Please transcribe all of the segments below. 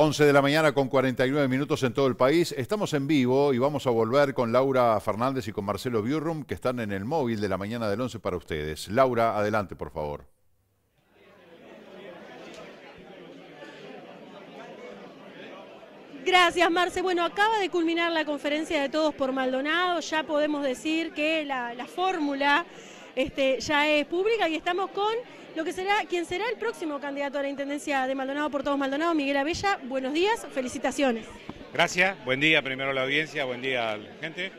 11 de la mañana con 49 minutos en todo el país. Estamos en vivo y vamos a volver con Laura Fernández y con Marcelo Biurrum, que están en el móvil de la mañana del 11 para ustedes. Laura, adelante, por favor. Gracias, Marce. Bueno, acaba de culminar la conferencia de todos por Maldonado. Ya podemos decir que la, fórmula este, ya es pública y estamos con lo será, quien será el próximo candidato a la Intendencia de Maldonado por todos Maldonado, Miguel Abella. Buenos días, felicitaciones. Gracias, buen día primero a la audiencia, buen día a la gente.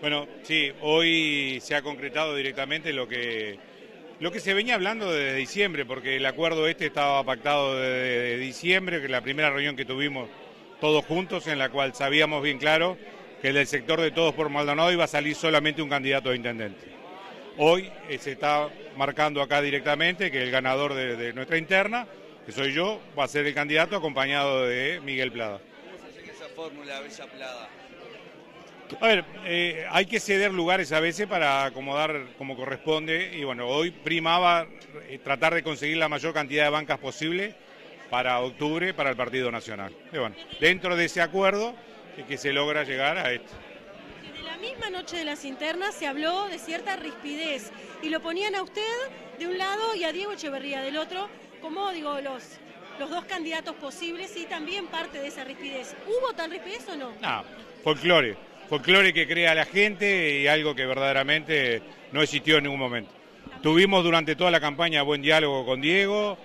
Bueno, sí, hoy se ha concretado directamente lo que, lo que se venía hablando desde diciembre, porque el acuerdo este estaba pactado desde diciembre, que es la primera reunión que tuvimos todos juntos, en la cual sabíamos bien claro que del sector de todos por Maldonado iba a salir solamente un candidato a intendente. Hoy eh, se está marcando acá directamente que el ganador de, nuestra interna, que soy yo, va a ser el candidato acompañado de Miguel Plada. esa fórmula, esa Plada? A ver, eh, hay que ceder lugares a veces para acomodar como corresponde y bueno, hoy primaba eh, tratar de conseguir la mayor cantidad de bancas posible para octubre para el Partido Nacional. bueno, dentro de ese acuerdo es que se logra llegar a esto. La misma noche de las internas se habló de cierta rispidez y lo ponían a usted de un lado y a Diego Echeverría del otro, como digo, los, los dos candidatos posibles y también parte de esa rispidez. ¿Hubo tan rispidez o no? No, folclore. Folclore que crea la gente y algo que verdaderamente no existió en ningún momento. Tuvimos durante toda la campaña buen diálogo con Diego,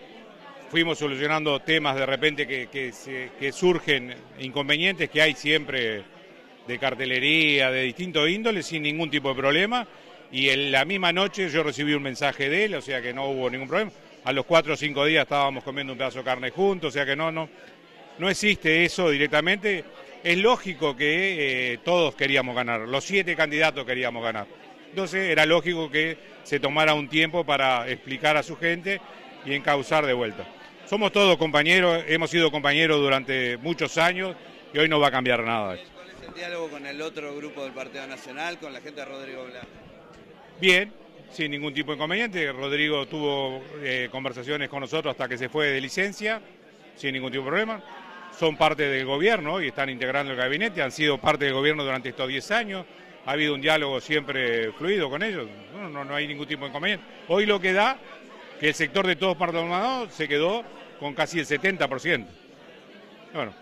fuimos solucionando temas de repente que, que surgen, inconvenientes que hay siempre de cartelería, de distinto índole, sin ningún tipo de problema. Y en la misma noche yo recibí un mensaje de él, o sea que no hubo ningún problema. A los cuatro o cinco días estábamos comiendo un pedazo de carne juntos, o sea que no, no, existe eso directamente. Es lógico que eh, todos queríamos ganar, los siete candidatos queríamos ganar. Entonces era lógico que se tomara un tiempo para explicar a su gente y encauzar de vuelta. Somos todos compañeros, hemos sido compañeros durante muchos años y hoy no va a cambiar nada diálogo con el otro grupo del Partido Nacional, con la gente de Rodrigo Blanco? Bien, sin ningún tipo de inconveniente. Rodrigo tuvo eh, conversaciones con nosotros hasta que se fue de licencia, sin ningún tipo de problema. Son parte del gobierno y están integrando el gabinete, han sido parte del gobierno durante estos 10 años. Ha habido un diálogo siempre fluido con ellos, no, no, hay ningún tipo de inconveniente. Hoy lo que da que el sector de todos partidos se quedó con casi el 70%. Bueno,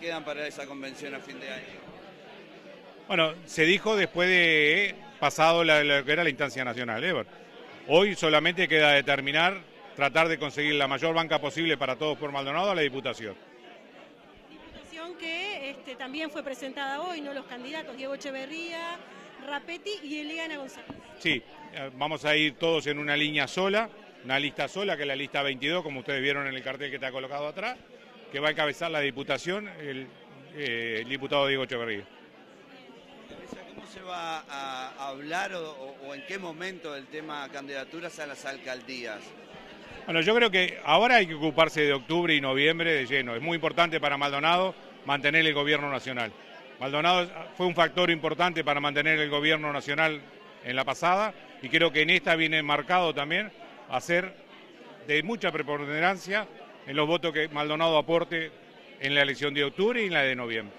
quedan para esa convención a fin de año? Bueno, se dijo después de pasado lo que era la instancia nacional, Ever. Hoy solamente queda determinar, tratar de conseguir la mayor banca posible para todos por Maldonado a la Diputación. Diputación que este, también fue presentada hoy, ¿no? Los candidatos, Diego Echeverría, Rapetti y Eliana González. Sí, eh, vamos a ir todos en una línea sola, una lista sola, que es la lista 22, como ustedes vieron en el cartel que te ha colocado atrás que va a encabezar la Diputación el, eh, diputado Diego Echeverría. ¿Cómo se va a hablar o, en qué momento del tema candidaturas a las alcaldías? Bueno, yo creo que ahora hay que ocuparse de octubre y noviembre de lleno. Es muy importante para Maldonado mantener el gobierno nacional. Maldonado fue un factor importante para mantener el gobierno nacional en la pasada y creo que en esta viene marcado también a ser de mucha preponderancia en los votos que Maldonado aporte en la elección de octubre y en la de noviembre.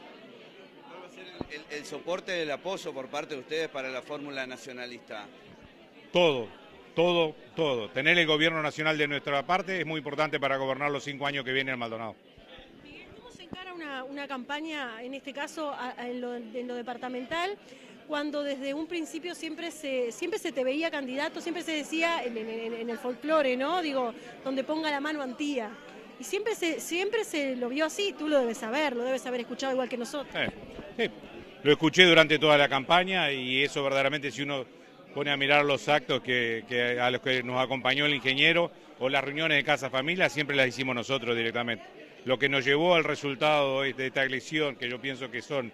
¿Cuál a ser el, el, el soporte del apoyo por parte de ustedes para la fórmula nacionalista? Todo, todo, todo. Tener el gobierno nacional de nuestra parte es muy importante para gobernar los cinco años que viene el Maldonado. Miguel, ¿cómo se encara una, una campaña, en este caso, en lo departamental? cuando desde un principio siempre se, siempre se te veía candidato, siempre se decía en, el folclore, ¿no? Digo, donde ponga la mano Antía. Y siempre se, siempre se lo vio así, tú lo debes saber, lo debes haber escuchado igual que nosotros. Eh, sí, lo escuché durante toda la campaña y eso verdaderamente si uno pone a mirar los actos que, a los que nos acompañó el ingeniero o las reuniones de Casa Familia, siempre las hicimos nosotros directamente. Lo que nos llevó al resultado de esta elección, que yo pienso que son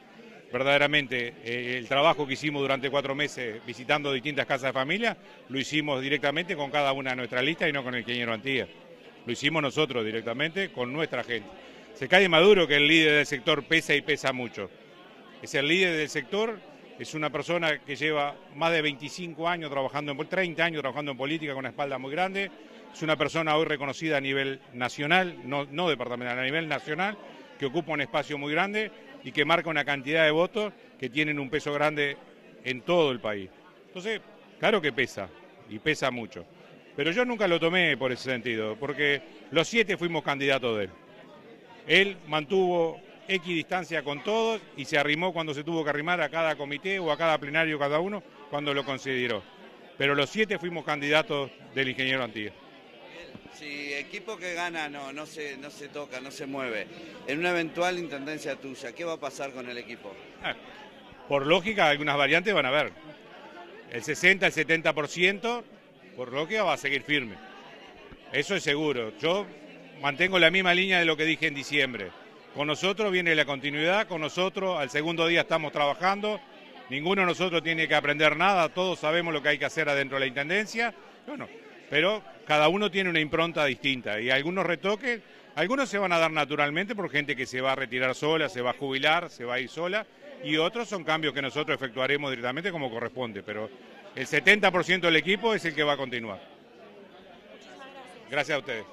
verdaderamente eh, el trabajo que hicimos durante cuatro meses visitando distintas casas de familia, lo hicimos directamente con cada una de nuestras listas y no con el ingeniero Antía. Lo hicimos nosotros directamente con nuestra gente. Se cae Maduro, que el líder del sector pesa y pesa mucho. Es el líder del sector, es una persona que lleva más de 25 años trabajando, en, 30 años trabajando en política con una espalda muy grande. Es una persona hoy reconocida a nivel nacional, no, no departamental, a nivel nacional, que ocupa un espacio muy grande y que marca una cantidad de votos que tienen un peso grande en todo el país. Entonces, claro que pesa, y pesa mucho. Pero yo nunca lo tomé por ese sentido, porque los siete fuimos candidatos de él. Él mantuvo equidistancia con todos y se arrimó cuando se tuvo que arrimar a cada comité o a cada plenario cada uno cuando lo consideró. Pero los siete fuimos candidatos del ingeniero Antigua. Si equipo que gana no, no, se, no se toca, no se mueve, en una eventual intendencia tuya, ¿qué va a pasar con el equipo? Ah, por lógica, algunas variantes van a haber. El 60, el 70%, por lógica, va a seguir firme. Eso es seguro. Yo mantengo la misma línea de lo que dije en diciembre. Con nosotros viene la continuidad, con nosotros al segundo día estamos trabajando, ninguno de nosotros tiene que aprender nada, todos sabemos lo que hay que hacer adentro de la Intendencia. Bueno, pero cada uno tiene una impronta distinta y algunos retoques, algunos se van a dar naturalmente por gente que se va a retirar sola, se va a jubilar, se va a ir sola y otros son cambios que nosotros efectuaremos directamente como corresponde, pero el 70% del equipo es el que va a continuar. Gracias a ustedes.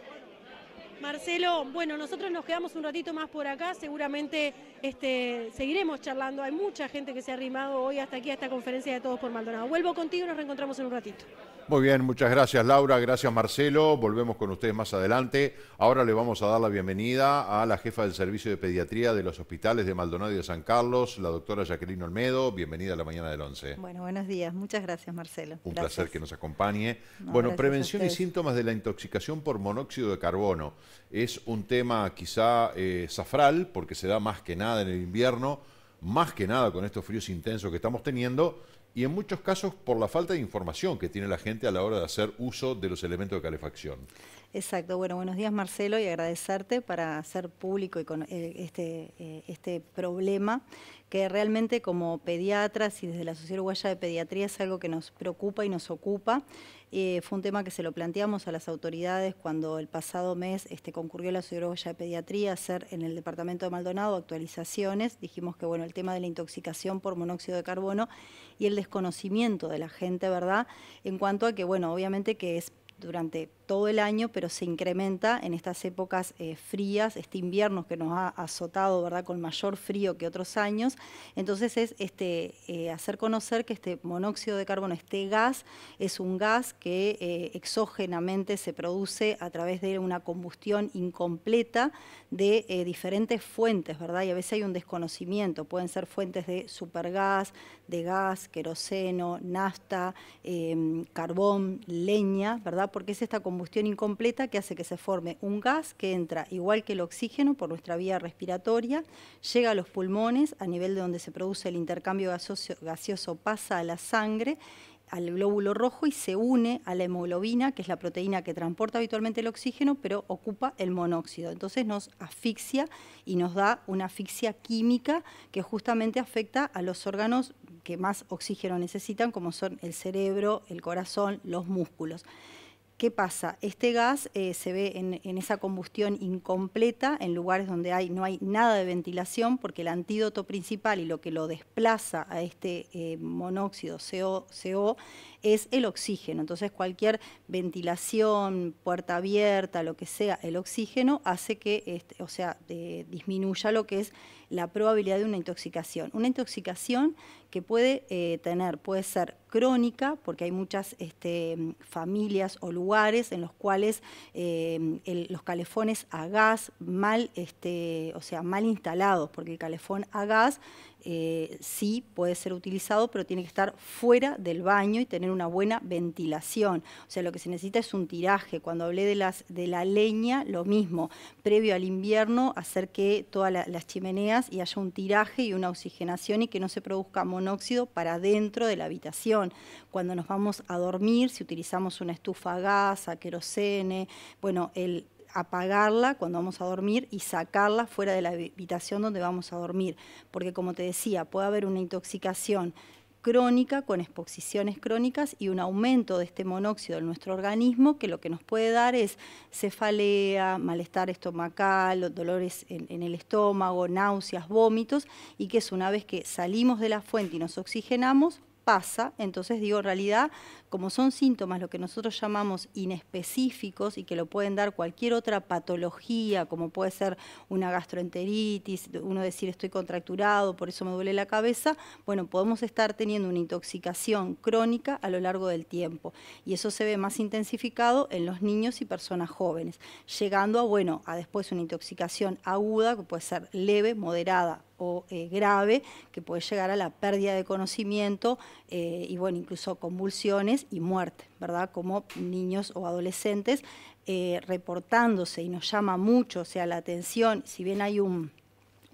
Marcelo, bueno, nosotros nos quedamos un ratito más por acá, seguramente este, seguiremos charlando, hay mucha gente que se ha arrimado hoy hasta aquí a esta conferencia de Todos por Maldonado. Vuelvo contigo y nos reencontramos en un ratito. Muy bien, muchas gracias Laura, gracias Marcelo, volvemos con ustedes más adelante. Ahora le vamos a dar la bienvenida a la jefa del Servicio de Pediatría de los Hospitales de Maldonado y de San Carlos, la doctora Jacqueline Olmedo, bienvenida a la mañana del 11. Bueno, buenos días, muchas gracias Marcelo. Un placer que nos acompañe. bueno, prevención y síntomas de la intoxicación por monóxido de carbono. Es un tema quizá safral, eh, porque se da más que nada en el invierno, más que nada con estos fríos intensos que estamos teniendo y en muchos casos por la falta de información que tiene la gente a la hora de hacer uso de los elementos de calefacción. Exacto, bueno, buenos días Marcelo y agradecerte para hacer público eh, este, eh, este problema que realmente como pediatras y desde la Sociedad Uruguaya de Pediatría es algo que nos preocupa y nos ocupa. Eh, fue un tema que se lo planteamos a las autoridades cuando el pasado mes este, concurrió la Asociación Uruguaya de Pediatría a hacer en el departamento de Maldonado actualizaciones. Dijimos que bueno, el tema de la intoxicación por monóxido de carbono y el desconocimiento de la gente, ¿verdad? En cuanto a que, bueno, obviamente que es durante todo el año, pero se incrementa en estas épocas eh, frías, este invierno que nos ha azotado ¿verdad? con mayor frío que otros años. Entonces es este, eh, hacer conocer que este monóxido de carbono, este gas, es un gas que eh, exógenamente se produce a través de una combustión incompleta de diferentes fuentes, ¿verdad? Y a veces hay un desconocimiento, pueden ser fuentes de supergas, de gas, queroseno, nafta, em, carbón, leña, ¿verdad? Porque es esta combustión combustión incompleta que hace que se forme un gas que entra igual que el oxígeno por nuestra vía respiratoria, llega a los pulmones, a nivel de donde se produce el intercambio gaseoso, pasa a la sangre al glóbulo rojo y se une a la hemoglobina, que es la proteína que transporta habitualmente el oxígeno, pero ocupa el monóxido. Entonces nos asfixia y nos da una asfixia química que justamente afecta a los órganos que más oxígeno necesitan, como son el cerebro, el corazón, los músculos. ¿Qué pasa? Este gas eh, se ve en, esa combustión incompleta en lugares donde no hay nada de ventilación porque el antídoto principal y lo que lo desplaza a este eh, monóxido CO, CO es el oxígeno. Entonces cualquier ventilación, puerta abierta, lo que sea, el oxígeno hace que, este, o sea, eh, disminuya lo que es la probabilidad de una intoxicación. Una intoxicación que puede eh, tener, puede ser crónica, porque hay muchas este, familias o lugares en los cuales eh, los calefones a gas mal, este, o sea, mal instalados, porque el calefón a gas eh, sí puede ser utilizado, pero tiene que estar fuera del baño y tener una buena ventilación. O sea, lo que se necesita es un tiraje. Cuando hablé de, las, de la leña, lo mismo. Previo al invierno, hacer que todas las chimeneas y haya un tiraje y una oxigenación y que no se produzca monóxido para dentro de la habitación. Cuando nos vamos a dormir, si utilizamos una estufa a gas, a querosene, bueno, el apagarla cuando vamos a dormir y sacarla fuera de la habitación donde vamos a dormir, porque como te decía, puede haber una intoxicación crónica con exposiciones crónicas y un aumento de este monóxido en nuestro organismo que lo que nos puede dar es cefalea, malestar estomacal, dolores en, en el estómago, náuseas, vómitos y que es una vez que salimos de la fuente y nos oxigenamos, pasa, entonces digo, en realidad, como son síntomas lo que nosotros llamamos inespecíficos y que lo pueden dar cualquier otra patología, como puede ser una gastroenteritis, uno decir estoy contracturado, por eso me duele la cabeza, bueno, podemos estar teniendo una intoxicación crónica a lo largo del tiempo y eso se ve más intensificado en los niños y personas jóvenes, llegando a, bueno, a después una intoxicación aguda que puede ser leve, moderada o eh, grave que puede llegar a la pérdida de conocimiento eh, y bueno, incluso convulsiones y muerte, ¿verdad? Como niños o adolescentes eh, reportándose y nos llama mucho, o sea, la atención, si bien hay un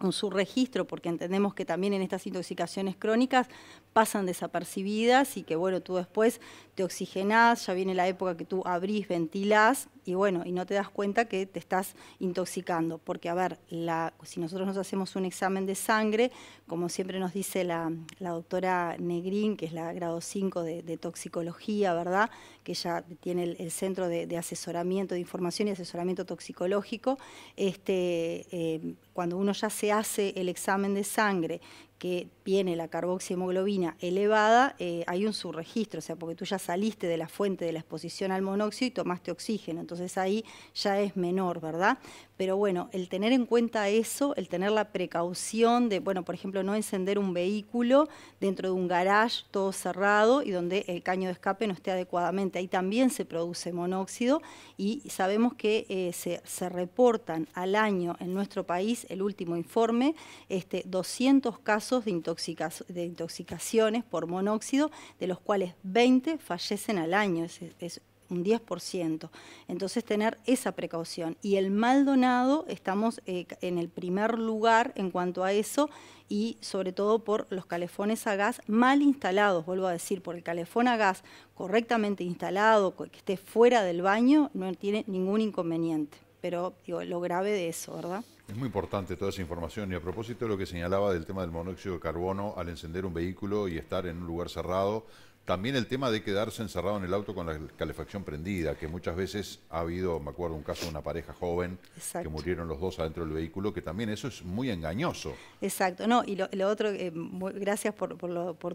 con su registro, porque entendemos que también en estas intoxicaciones crónicas pasan desapercibidas y que bueno, tú después te oxigenás, ya viene la época que tú abrís, ventilás y bueno, y no te das cuenta que te estás intoxicando, porque a ver, la, si nosotros nos hacemos un examen de sangre, como siempre nos dice la, la doctora Negrín, que es la grado 5 de toxicología, ¿verdad? que ya tiene el, Centro de, Asesoramiento de Información y Asesoramiento Toxicológico, este, eh, cuando uno ya se hace el examen de sangre que tiene la hemoglobina elevada, eh, hay un subregistro, o sea, porque tú ya saliste de la fuente de la exposición al monóxido y tomaste oxígeno, entonces ahí ya es menor, ¿verdad? Pero bueno, el tener en cuenta eso, el tener la precaución de, bueno, por ejemplo, no encender un vehículo dentro de un garage todo cerrado y donde el caño de escape no esté adecuadamente, ahí también se produce monóxido y sabemos que eh, se, se, reportan al año en nuestro país, el último informe, este, 200 casos de, intoxicaciones por monóxido, de los cuales 20 fallecen al año, es, un 10%. Entonces, tener esa precaución. Y el mal donado, estamos eh, en el primer lugar en cuanto a eso y sobre todo por los calefones a gas mal instalados, vuelvo a decir, por el calefón a gas correctamente instalado, que esté fuera del baño, no tiene ningún inconveniente. Pero digo, lo grave de eso, ¿verdad? Es muy importante toda esa información y a propósito de lo que señalaba del tema del monóxido de carbono al encender un vehículo y estar en un lugar cerrado, también el tema de quedarse encerrado en el auto con la calefacción prendida, que muchas veces ha habido, me acuerdo un caso de una pareja joven que murieron los dos adentro del vehículo, que también eso es muy engañoso. Exacto, no, y lo, otro, eh, gracias por,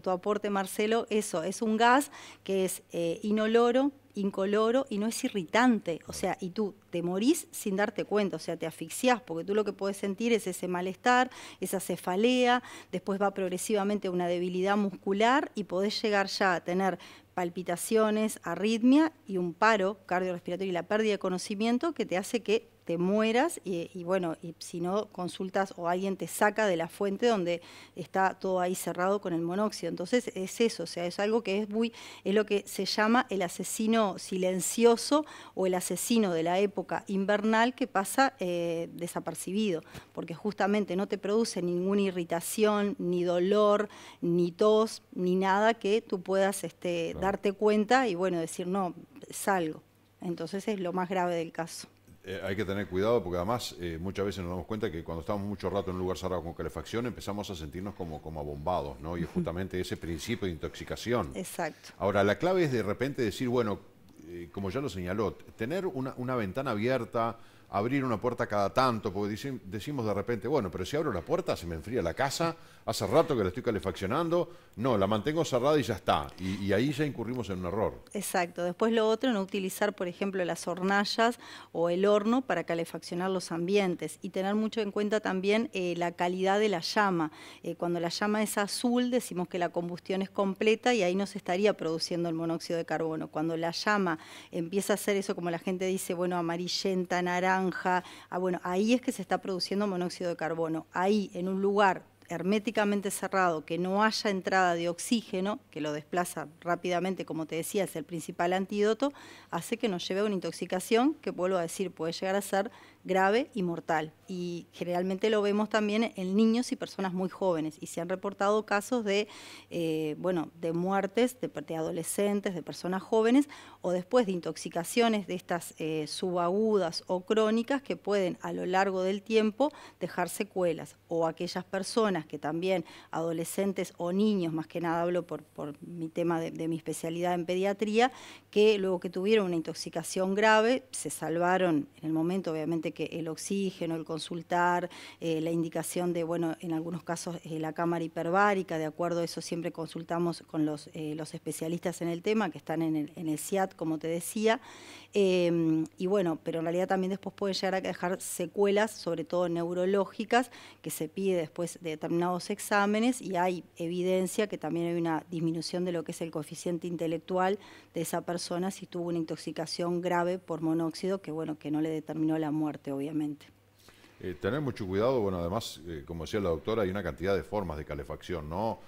tu aporte Marcelo, eso, es un gas que es eh, inoloro, incoloro y no es irritante. O sea, y tú te morís sin darte cuenta, o sea, te asfixiás, porque tú lo que puedes sentir es ese malestar, esa cefalea, después va progresivamente una debilidad muscular y podés llegar ya a tener palpitaciones, arritmia y un paro cardiorrespiratorio y la pérdida de conocimiento que te hace que te mueras y, bueno, y si no consultas o alguien te saca de la fuente donde está todo ahí cerrado con el monóxido. Entonces es eso, o sea, es algo que es muy, es lo que se llama el asesino silencioso o el asesino de la época invernal que pasa eh, desapercibido, porque justamente no te produce ninguna irritación, ni dolor, ni tos, ni nada que tú puedas este, darte cuenta y bueno, decir, no, salgo. Entonces es lo más grave del caso. Eh, hay que tener cuidado porque además eh, muchas veces nos damos cuenta que cuando estamos mucho rato en un lugar cerrado con calefacción empezamos a sentirnos como, como abombados, ¿no? Y es justamente ese principio de intoxicación. Exacto. Ahora, la clave es de repente decir, bueno, eh, como ya lo señaló, tener una, una ventana abierta, abrir una puerta cada tanto, porque decimos de repente, bueno, pero si abro la puerta se me enfría la casa, hace rato que la estoy calefaccionando, no, la mantengo cerrada y ya está, y, ahí ya incurrimos en un error. Exacto, después lo otro, no utilizar, por ejemplo, las hornallas o el horno para calefaccionar los ambientes, y tener mucho en cuenta también eh, la calidad de la llama. Eh, cuando la llama es azul, decimos que la combustión es completa y ahí no se estaría produciendo el monóxido de carbono. Cuando la llama empieza a ser eso, como la gente dice, bueno, amarillenta, naranja, Ah, bueno, ahí es que se está produciendo monóxido de carbono. Ahí, en un lugar herméticamente cerrado, que no haya entrada de oxígeno, que lo desplaza rápidamente, como te decía, es el principal antídoto, hace que nos lleve a una intoxicación que, vuelvo a decir, puede llegar a ser grave y mortal. Y generalmente lo vemos también en niños y personas muy jóvenes. Y se han reportado casos de, eh, bueno, de muertes de, adolescentes, de personas jóvenes, o después de intoxicaciones de estas eh, subagudas o crónicas que pueden a lo largo del tiempo dejar secuelas. O aquellas personas que también, adolescentes o niños, más que nada hablo por, por mi tema de, de mi especialidad en pediatría, que luego que tuvieron una intoxicación grave, se salvaron en el momento obviamente el oxígeno, el consultar, eh, la indicación de, bueno, en algunos casos eh, la cámara hiperbárica, de acuerdo a eso siempre consultamos con los, eh, los especialistas en el tema, que están en el, en el CIAT, como te decía, em, y bueno, pero en realidad también después puede llegar a dejar secuelas, sobre todo neurológicas, que se pide después de determinados exámenes y hay evidencia que también hay una disminución de lo que es el coeficiente intelectual de esa persona si tuvo una intoxicación grave por monóxido que bueno que no le determinó la muerte obviamente. Eh, tener mucho cuidado, bueno, además, eh, como decía la doctora, hay una cantidad de formas de calefacción, ¿no?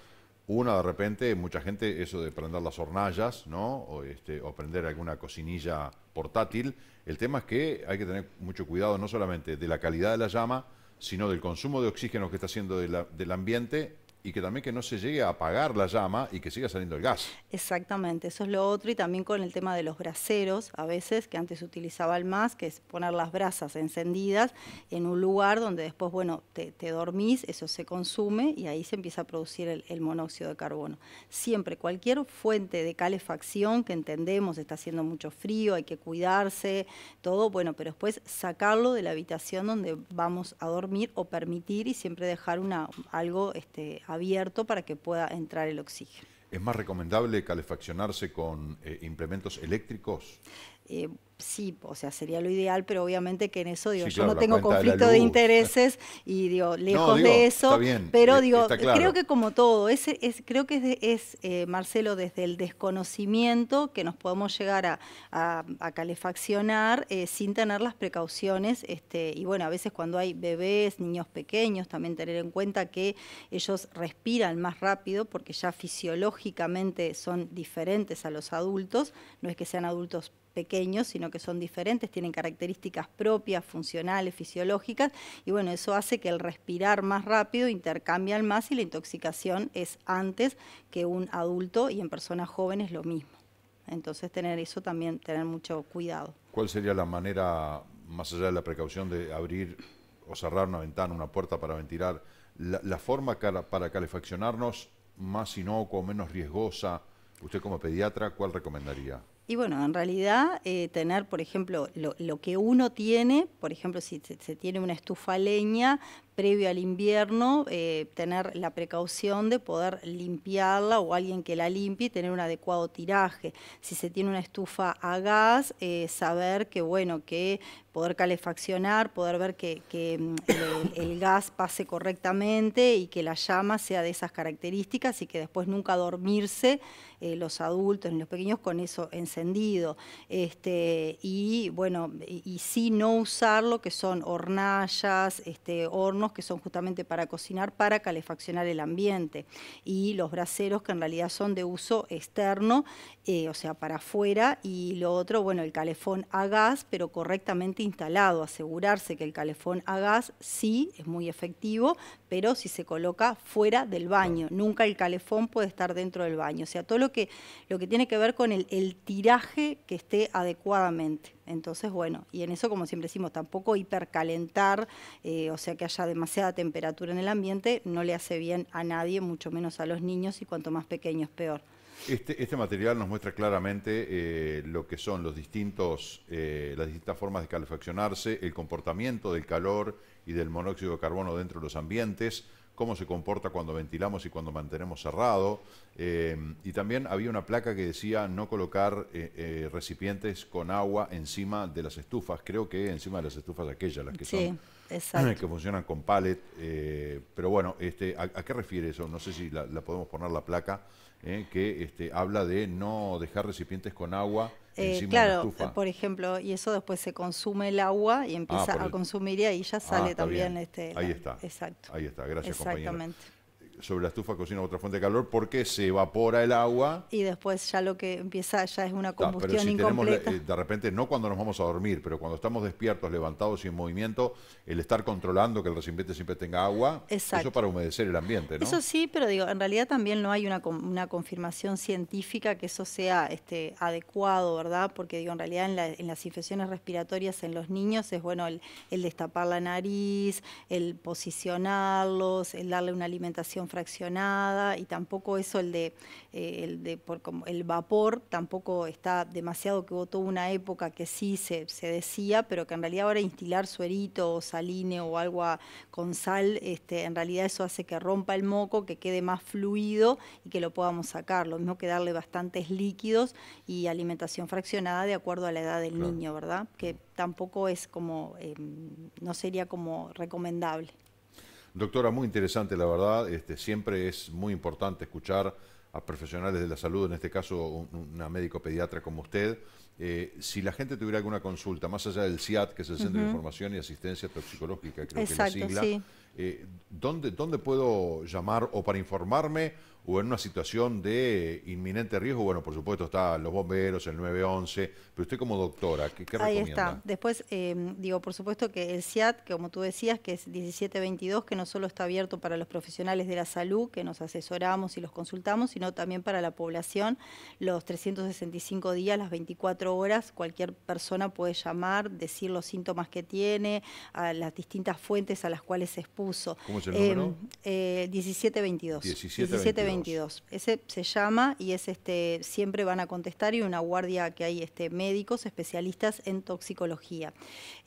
Una, de repente, mucha gente, eso de prender las hornallas, ¿no? O, este, o prender alguna cocinilla portátil. El tema es que hay que tener mucho cuidado, no solamente de la calidad de la llama, sino del consumo de oxígeno que está haciendo del ambiente y que también que no se llegue a apagar la llama y que siga saliendo el gas. Exactamente, eso es lo otro y también con el tema de los braseros, a veces que antes utilizaba el más, que es poner las brasas encendidas en un lugar donde después, bueno, te, dormís, eso se consume y ahí se empieza a producir el, monóxido de carbono. Siempre, cualquier fuente de calefacción que entendemos, está haciendo mucho frío, hay que cuidarse, todo, bueno, pero después sacarlo de la habitación donde vamos a dormir o permitir y siempre dejar una, algo este, abierto para que pueda entrar el oxígeno. ¿Es más recomendable calefaccionarse con eh, implementos eléctricos? Eh, sí, o sea, sería lo ideal, pero obviamente que en eso, digo, yo no tengo conflicto de, intereses y digo, lejos de eso, pero eh, digo, creo que como todo, es, creo que es, eh, Marcelo, desde el desconocimiento que nos podemos llegar a, calefaccionar eh, sin tener las precauciones, este, y bueno, a veces cuando hay bebés, niños pequeños, también tener en cuenta que ellos respiran más rápido porque ya fisiológicamente son diferentes a los adultos, no es que sean adultos pequeños, sino que son diferentes, tienen características propias, funcionales, fisiológicas, y bueno, eso hace que el respirar más rápido intercambian más y la intoxicación es antes que un adulto y en personas jóvenes lo mismo. Entonces tener eso también, tener mucho cuidado. ¿Cuál sería la manera, más allá de la precaución, de abrir o cerrar una ventana, una puerta para ventilar? La, forma para calefaccionarnos más inocuo, menos riesgosa, usted como pediatra, ¿cuál recomendaría? Y bueno, en realidad eh, tener, por ejemplo, lo, que uno tiene, por ejemplo, si se, se tiene una estufa leña, previo al invierno, eh, tener la precaución de poder limpiarla o alguien que la limpie y tener un adecuado tiraje. Si se tiene una estufa a gas, eh, saber que, bueno, que poder calefaccionar, poder ver que, mm, el, gas pase correctamente y que la llama sea de esas características y que después nunca dormirse eh, los adultos ni los pequeños con eso encendido. Este, y bueno, y, si no usar lo que son hornallas, este, hornos que son justamente para cocinar, para calefaccionar el ambiente, y los braseros que en realidad son de uso externo, eh, o sea, para afuera, y lo otro, bueno, el calefón a gas, pero correctamente instalado, asegurarse que el calefón a gas sí es muy efectivo, pero si se coloca fuera del baño. Nunca el calefón puede estar dentro del baño. O sea, todo lo que, lo que tiene que ver con el, tiraje que esté adecuadamente. Entonces, bueno, y en eso, como siempre decimos, tampoco hipercalentar, eh, o sea, que haya demasiada temperatura en el ambiente, no le hace bien a nadie, mucho menos a los niños, y cuanto más pequeños, peor. Este, este material nos muestra claramente eh, lo que son los distintos, eh, las distintas formas de calefaccionarse, el comportamiento del calor, y del monóxido de carbono dentro de los ambientes, cómo se comporta cuando ventilamos y cuando mantenemos cerrado. Eh, y también había una placa que decía no colocar eh, eh, recipientes con agua encima de las estufas, creo que encima de las estufas aquellas, las que son que funcionan con pallet. pero bueno, este, ¿a, qué refiere eso? No sé si la, podemos poner la placa, que este, habla de no dejar recipientes con agua eh, claro, por ejemplo, y eso después se consume el agua y ah, empieza a consumiría consumir y ya ah, sale también este. Ahí está. Exacto. Ahí está, gracias Exactamente sobre la estufa cocina otra fuente de calor porque se evapora el agua. Y después ya lo que empieza ya es una combustión incompleta. pero si Tenemos, eh, de repente, no cuando nos vamos a dormir, pero cuando estamos despiertos, levantados y en movimiento, el estar controlando que el recipiente siempre tenga agua, eso para humedecer el ambiente, ¿no? Eso sí, pero digo, en realidad también no hay una, una confirmación científica que eso sea este, adecuado, ¿verdad? Porque digo, en realidad en, las infecciones respiratorias en los niños es bueno el, el destapar la nariz, el posicionarlos, el darle una alimentación fraccionada y tampoco eso el de, eh, el, de por, el vapor tampoco está demasiado que votó una época que sí se, se, decía, pero que en realidad ahora instilar suerito o saline o agua con sal, este, en realidad eso hace que rompa el moco, que quede más fluido y que lo podamos sacar. Lo mismo que darle bastantes líquidos y alimentación fraccionada de acuerdo a la edad del niño, ¿verdad? Que tampoco es como, em, no sería como recomendable. Doctora, muy interesante, la verdad. Este, siempre es muy importante escuchar a profesionales de la salud, en este caso una médico pediatra como usted. Eh, si la gente tuviera alguna consulta, más allá del CIAT, que es el Centro de Información y Asistencia Toxicológica, creo que es la sigla, eh, ¿dónde puedo llamar o para informarme o en una situación de inminente riesgo, bueno, por supuesto están los bomberos, el 911, pero usted como doctora, ¿qué, qué Ahí está. Después, em, digo, por supuesto que el CIAT, como tú decías, que es 1722, que no solo está abierto para los profesionales de la salud, que nos asesoramos y los consultamos, sino también para la población, los 365 días, las 24 horas, cualquier persona puede llamar, decir los síntomas que tiene, a las distintas fuentes a las cuales se expuso. ¿Cómo es el número? 1722. Em, 1722 eh, ese se llama y es este, siempre van a contestar y una guardia que hay este, médicos especialistas en toxicología.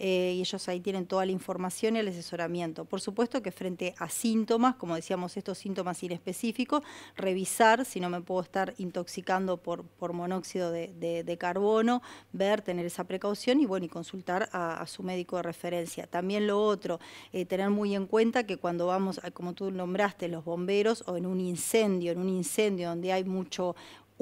Eh, y ellos ahí tienen toda la información y el asesoramiento. Por supuesto que frente a síntomas, como decíamos, estos síntomas inespecíficos, revisar si no me puedo estar intoxicando por, por monóxido de, carbono, ver, tener esa precaución y bueno, y consultar a, su médico de referencia. También lo otro, eh, tener muy en cuenta que cuando vamos, como tú nombraste, los bomberos o en un incendio, en un incendio donde hay mucho,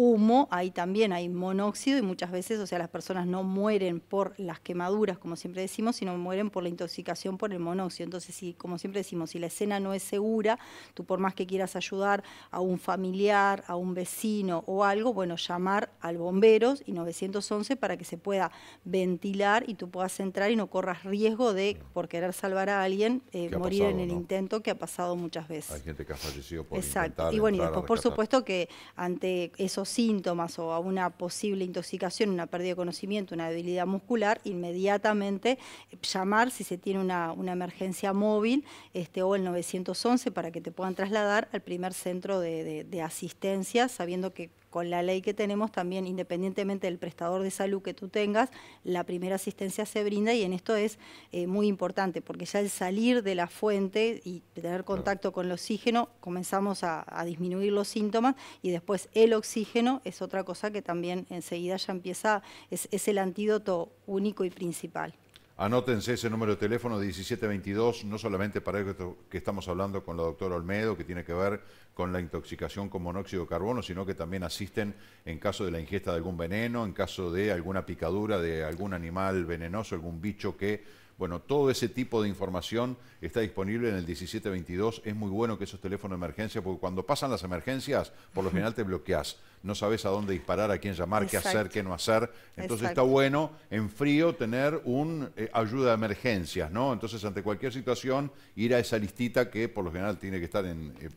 humo, ahí también hay monóxido y muchas veces, o sea, las personas no mueren por las quemaduras, como siempre decimos, sino mueren por la intoxicación por el monóxido. Entonces, como siempre decimos, si la escena no es segura, tú por más que quieras ayudar a un familiar, a un vecino o algo, bueno, llamar al bomberos y 911 para que se pueda ventilar y tú puedas entrar y no corras riesgo de, por querer salvar a alguien, eh, morir en el intento que ha pasado muchas veces. Hay gente que ha fallecido por Exacto. Y bueno, y después, por supuesto, que ante esos síntomas o a una posible intoxicación, una pérdida de conocimiento, una debilidad muscular, inmediatamente eh, llamar si se tiene una, una emergencia móvil este, o el 911 para que te puedan trasladar al primer centro de, de asistencia, sabiendo que con la ley que tenemos también, independientemente del prestador de salud que tú tengas, la primera asistencia se brinda y en esto es eh, muy importante, porque ya el salir de la fuente y tener contacto con el oxígeno, comenzamos a, disminuir los síntomas y después el oxígeno es otra cosa que también enseguida ya empieza, es el antídoto único y principal. Anótense ese número de teléfono 1722, no solamente para esto que estamos hablando con la doctora Olmedo, que tiene que ver con la intoxicación con monóxido de carbono, sino que también asisten en caso de la ingesta de algún veneno, en caso de alguna picadura de algún animal venenoso, algún bicho que bueno, todo ese tipo de información está disponible en el 1722. Es muy bueno que esos teléfonos de emergencia, porque cuando pasan las emergencias, por lo general te bloqueas no sabes a dónde disparar, a quién llamar, qué hacer, qué no hacer. Entonces está bueno en frío tener un eh, ayuda de emergencias, ¿no? Entonces ante cualquier situación ir a esa listita que por lo general tiene que estar eh,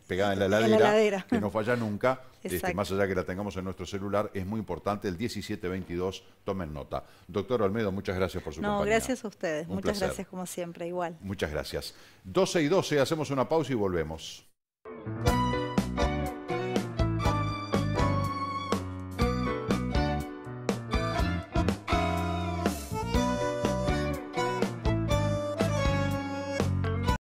pegada en la heladera, que no falla nunca, este, más allá que la tengamos en nuestro celular, es muy importante el 1722, tomen nota. Doctor Almedo, muchas gracias por su no, gracias a ustedes, muchas gracias como siempre, igual. Muchas gracias. 12 y 12, hacemos una pausa y volvemos.